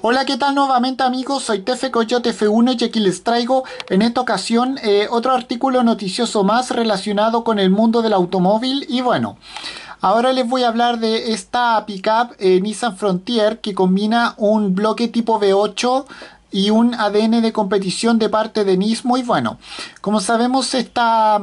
Hola, ¿qué tal nuevamente amigos? Soy Tefe Coyote F1 y aquí les traigo en esta ocasión eh, otro artículo noticioso más relacionado con el mundo del automóvil y bueno... Ahora les voy a hablar de esta pickup eh, Nissan Frontier que combina un bloque tipo V8 y un ADN de competición de parte de Nismo y bueno, como sabemos esta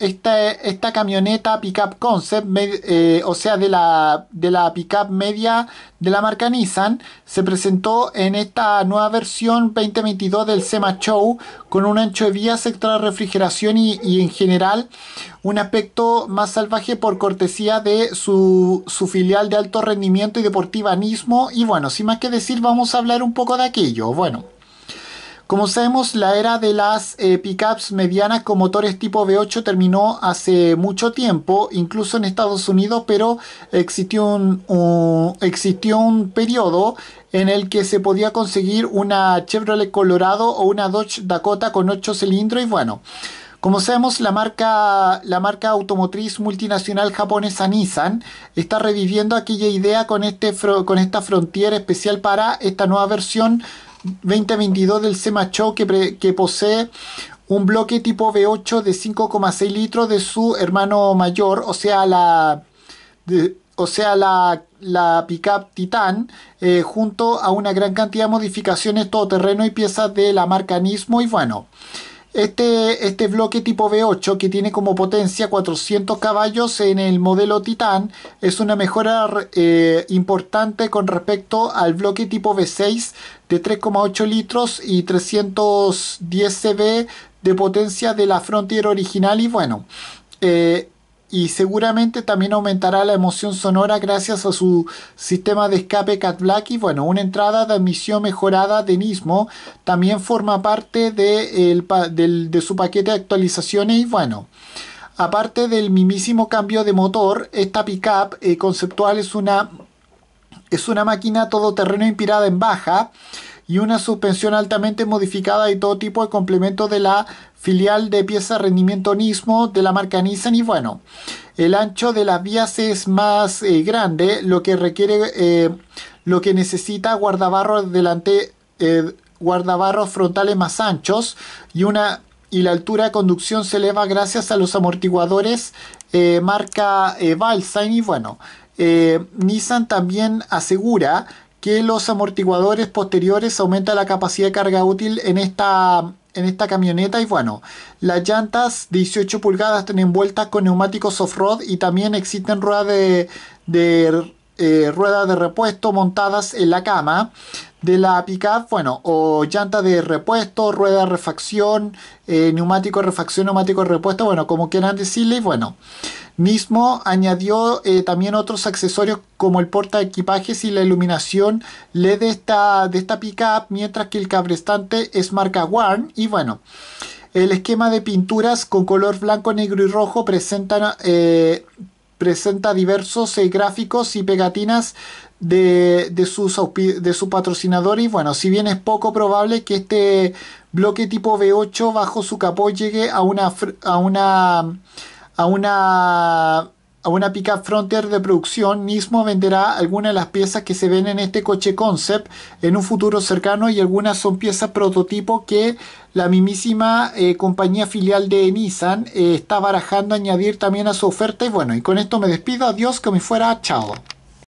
esta, esta camioneta pickup concept, eh, o sea, de la, de la pickup media de la marca Nissan, se presentó en esta nueva versión 2022 del SEMA Show con un ancho de vía, sector de refrigeración y, en general un aspecto más salvaje por cortesía de su, su filial de alto rendimiento y deportivanismo. Y bueno, sin más que decir, vamos a hablar un poco de aquello. Bueno. Como sabemos, la era de las eh, pickups medianas con motores tipo V8 terminó hace mucho tiempo, incluso en Estados Unidos, pero existió un, existió un periodo en el que se podía conseguir una Chevrolet Colorado o una Dodge Dakota con 8 cilindros y bueno. Como sabemos, la marca, la marca automotriz multinacional japonesa Nissan está reviviendo aquella idea con, este con esta frontier especial para esta nueva versión 2022 del c que, que posee un bloque tipo V8 de 5,6 litros de su hermano mayor, o sea, la, o sea, la, pickup Titan, eh, junto a una gran cantidad de modificaciones todoterreno y piezas de la marca Nismo y bueno. Este, este bloque tipo V8 que tiene como potencia 400 caballos en el modelo Titan es una mejora eh, importante con respecto al bloque tipo V6 de 3,8 litros y 310 CV de potencia de la Frontier original y bueno, eh, y seguramente también aumentará la emoción sonora gracias a su sistema de escape Cat Black y bueno, una entrada de admisión mejorada de mismo también forma parte de, de su paquete de actualizaciones y bueno. Aparte del mismísimo cambio de motor, esta pickup eh, conceptual es una, es una máquina todoterreno inspirada en baja y una suspensión altamente modificada y todo tipo de complemento de la filial de pieza rendimiento Nismo de la marca Nissan y bueno, el ancho de las vías es más eh, grande, lo que requiere, eh, lo que necesita guardabarros delante, eh, guardabarros frontales más anchos y una y la altura de conducción se eleva gracias a los amortiguadores marca balsain y bueno, Nissan también asegura que los amortiguadores posteriores aumenta la capacidad de carga útil en esta, en esta camioneta. Y bueno, las llantas 18 pulgadas están envueltas con neumáticos off-road y también existen ruedas de, eh, ruedas de repuesto montadas en la cama de la pickup, bueno, o llanta de repuesto, rueda eh, refacción, neumático refacción, neumático repuesto, bueno, como quieran decirle, bueno. Mismo añadió eh, también otros accesorios como el porta equipajes y la iluminación LED de esta, de esta pickup, mientras que el cabrestante es marca Warn. Y bueno, el esquema de pinturas con color blanco, negro y rojo presentan, eh, presenta diversos eh, gráficos y pegatinas de, sus, de su patrocinador y bueno, si bien es poco probable que este bloque tipo B8 bajo su capó llegue a una, a una, a una a una pickup Frontier de producción, mismo venderá algunas de las piezas que se ven en este coche concept en un futuro cercano y algunas son piezas prototipo que la mismísima eh, compañía filial de Nissan eh, está barajando añadir también a su oferta. Y bueno, y con esto me despido. Adiós, que me fuera. Chao.